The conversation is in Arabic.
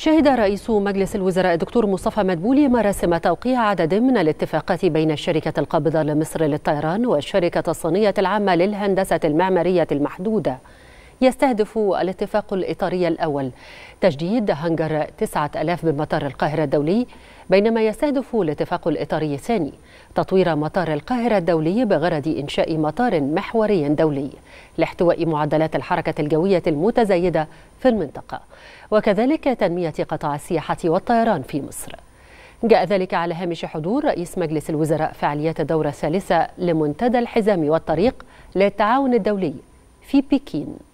شهد رئيس مجلس الوزراء الدكتور مصطفى مدبولي مراسم توقيع عدد من الاتفاقات بين الشركة القابضة لمصر للطيران والشركة الصينية العامة للهندسة المعمارية المحدودة يستهدف الاتفاق الإطاري الأول تجديد هنجر 9000 بمطار القاهرة الدولي بينما يستهدف الاتفاق الإطاري الثاني تطوير مطار القاهرة الدولي بغرض إنشاء مطار محوري دولي لاحتواء معدلات الحركة الجوية المتزايدة في المنطقة وكذلك تنمية قطاع السياحة والطيران في مصر جاء ذلك على هامش حضور رئيس مجلس الوزراء فعاليات الدورة الثالثة لمنتدى الحزام والطريق للتعاون الدولي في بكين